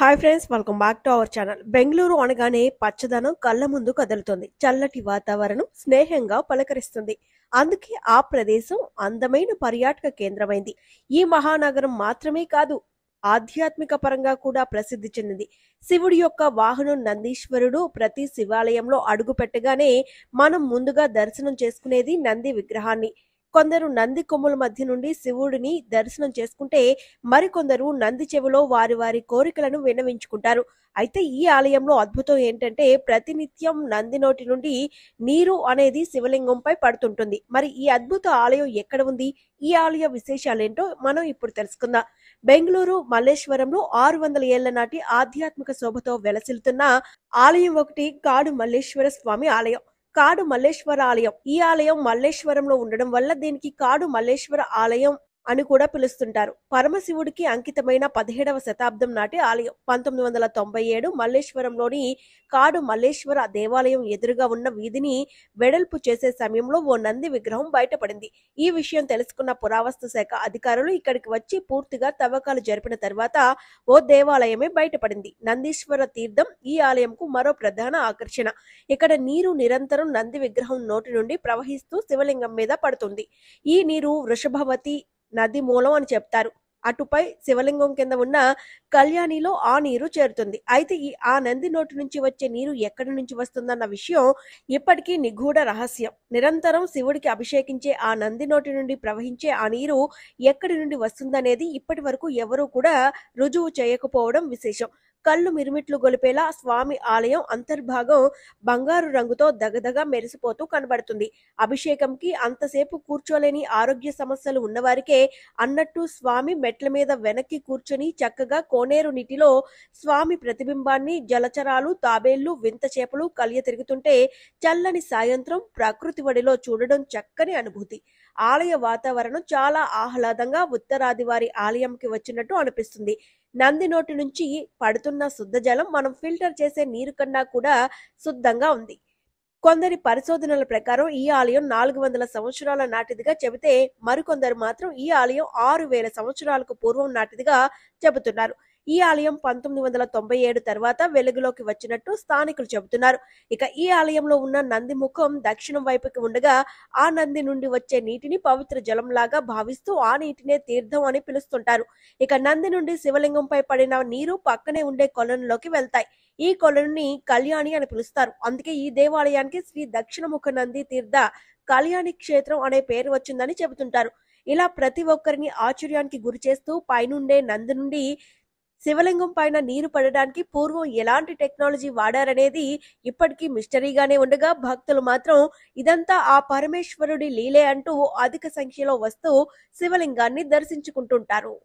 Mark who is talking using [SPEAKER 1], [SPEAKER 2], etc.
[SPEAKER 1] hi friends welcome back to our channel Bengaluru అనగానే పచ్చదనం కళ్ళ ముందు కదులుతుంది చల్లటి వాతావరణం స్నేహంగా పలకరిస్తుంది అందుకే ఆ ప్రదేశం అందమైన పర్యాటక కేంద్రమైంది ఈ మహానగరం మాత్రమే కాదు ఆధ్యాత్మిక పరంగా కూడా ప్రసిద్ధి చెందింది శివుడి యొక్క వాహనం నందీశ్వరుడు ప్రతి శివాలయంలో అడుగుపెట్టగానే మనం ముందుగా దర్శనం చేసుకునేది నంది విగ్రహాన్ని కొందరు నంది కొమ్ముల మధ్య నుండి శివుడిని దర్శనం చేసుకుంటే మరికొందరు నంది చెవిలో వారి వారి కోరికలను విన్నవించుకుంటారు అయితే ఈ ఆలయంలో అద్భుతం ఏంటంటే ప్రతినిత్యం నంది నోటి నుండి నీరు అనేది శివలింగంపై పడుతుంటుంది మరి ఈ అద్భుత ఆలయం ఎక్కడ ఉంది ఈ ఆలయ ఏంటో మనం ఇప్పుడు తెలుసుకుందాం బెంగళూరు మల్లేశ్వరంలో ఆరు వందల ఏళ్ల నాటి ఆధ్యాత్మిక శోభతో వెలసిల్తున్న ఆలయం ఒకటి కాడు మల్లేశ్వర స్వామి ఆలయం కాడు మల్లేశ్వర ఆలయం ఈ ఆలయం మల్లేశ్వరంలో ఉండడం వల్ల దీనికి కాడు మల్లేశ్వర ఆలయం అని కూడా పిలుస్తుంటారు పరమశివుడికి అంకితమైన పదిహేడవ శతాబ్దం నాటి ఆలయం పంతొమ్మిది వందల తొంభై ఏడు మల్లేశ్వరంలోని కాడు మల్లేశ్వర దేవాలయం ఎదురుగా ఉన్న వీధిని వెడల్పు చేసే సమయంలో ఓ నంది విగ్రహం బయటపడింది ఈ విషయం తెలుసుకున్న పురావస్తు శాఖ అధికారులు ఇక్కడికి వచ్చి పూర్తిగా తవ్వకాలు జరిపిన తర్వాత ఓ దేవాలయమే బయటపడింది నందీశ్వర తీర్థం ఈ ఆలయంకు మరో ప్రధాన ఆకర్షణ ఇక్కడ నీరు నిరంతరం నంది విగ్రహం నోటి నుండి ప్రవహిస్తూ శివలింగం మీద పడుతుంది ఈ నీరు వృషభవతి నది మూలం అని చెప్తారు అటుపై శివలింగం కింద ఉన్న కళ్యాణిలో ఆ నీరు చేరుతుంది అయితే ఈ ఆ నంది నోటి నుంచి వచ్చే నీరు ఎక్కడి నుంచి వస్తుందన్న విషయం ఇప్పటికీ నిగూఢ రహస్యం నిరంతరం శివుడికి అభిషేకించే ఆ నంది నోటి నుండి ప్రవహించే ఆ నీరు ఎక్కడి నుండి వస్తుందనేది ఇప్పటి వరకు ఎవరూ కూడా రుజువు చేయకపోవడం విశేషం కళ్ళు మిరుమిట్లు గొలిపేలా స్వామి ఆలయం అంతర్భాగం బంగారు రంగుతో దగదగ మెరిసిపోతూ కనబడుతుంది అభిషేకంకి అంతసేపు కూర్చోలేని ఆరోగ్య సమస్యలు ఉన్నవారికే అన్నట్టు స్వామి మెట్ల మీద వెనక్కి కూర్చొని చక్కగా కోనేరు నీటిలో స్వామి ప్రతిబింబాన్ని జలచరాలు తాబేళ్లు వింత చేపలు కలియ తిరుగుతుంటే చల్లని సాయంత్రం ప్రకృతి వడిలో చూడడం చక్కని అనుభూతి ఆలయ వాతావరణం చాలా ఆహ్లాదంగా ఉత్తరాదివారి ఆలయంకి వచ్చినట్టు అనిపిస్తుంది నంది నోటి నుంచి పడుతున్న శుద్ధ జలం మనం ఫిల్టర్ చేసే నీరు కన్నా కూడా శుద్ధంగా ఉంది కొందరి పరిశోధనల ప్రకారం ఈ ఆలయం నాలుగు వందల సంవత్సరాల నాటిదిగా చెబితే మరికొందరు మాత్రం ఈ ఆలయం ఆరు వేల సంవత్సరాలకు పూర్వం నాటిదిగా చెబుతున్నారు ఈ ఆలయం పంతొమ్మిది వందల తొంభై ఏడు తర్వాత వెలుగులోకి వచ్చినట్టు స్థానికులు చెబుతున్నారు ఇక ఈ ఆలయంలో ఉన్న నంది ముఖం దక్షిణం వైపుకి ఉండగా ఆ నంది నుండి వచ్చే నీటిని పవిత్ర జలంలాగా భావిస్తూ ఆ నీటినే తీర్థం అని పిలుస్తుంటారు ఇక నంది నుండి శివలింగంపై పడిన నీరు పక్కనే ఉండే కొలనులోకి వెళ్తాయి ఈ కొలనుని కళ్యాణి అని పిలుస్తారు అందుకే ఈ దేవాలయానికి శ్రీ దక్షిణముఖ నంది తీర్థ కళ్యాణి క్షేత్రం అనే పేరు వచ్చిందని చెబుతుంటారు ఇలా ప్రతి ఒక్కరిని ఆశ్చర్యానికి గురి చేస్తూ పైనుండే నంది నుండి శివలింగం పైన నీరు పడడానికి పూర్వం ఎలాంటి టెక్నాలజీ వాడారనేది ఇప్పటికీ మిస్టరీగానే ఉండగా భక్తులు మాత్రం ఇదంతా ఆ పరమేశ్వరుడి లీలే అంటూ అధిక సంఖ్యలో వస్తూ శివలింగాన్ని దర్శించుకుంటుంటారు